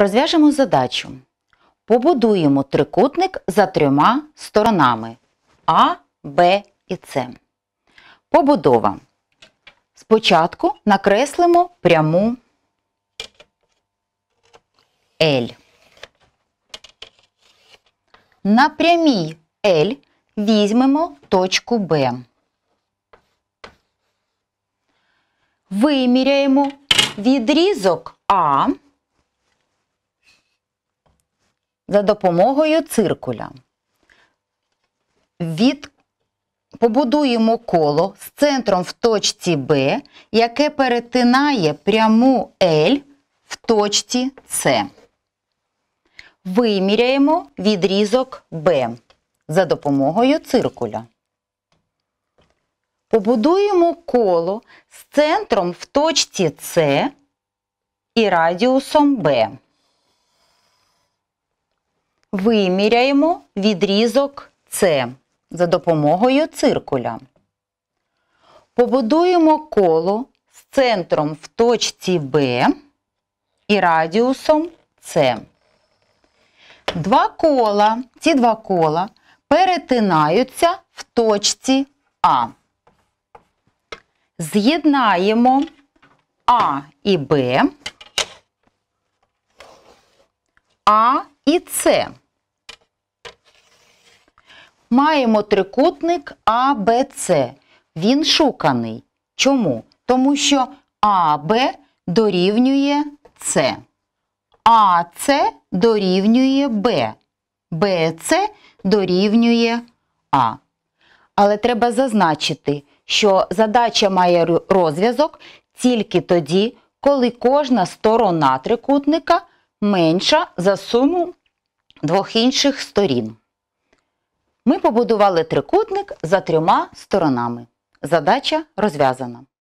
Розв'яжемо задачу. Побудуємо трикутник за трьома сторонами А, Б і С. Побудова. Спочатку накреслимо пряму L. На прямій L візьмемо точку Б. Виміряємо відрізок А. за допомогою циркуля. Від Побудуємо коло з центром в точці Б, яке перетинає пряму L в точці С. Виміряємо відрізок Б за допомогою циркуля. Побудуємо коло з центром в точці С і радіусом Б виміряємо відрізок С за допомогою циркуля. Побудуємо коло з центром в точці Б і радіусом С. Два кола, ці два кола перетинаються в точці А. З'єднаємо А і Б, А і С маємо трикутник АБЦ. Він шуканий. Чому? Тому що АБ дорівнює С. АС дорівнює Б. БЦ дорівнює А. Але треба зазначити, що задача має розв'язок тільки тоді, коли кожна сторона трикутника менша за суму двох інших сторін. Ми побудували трикутник за трьома сторонами. Задача розв'язана.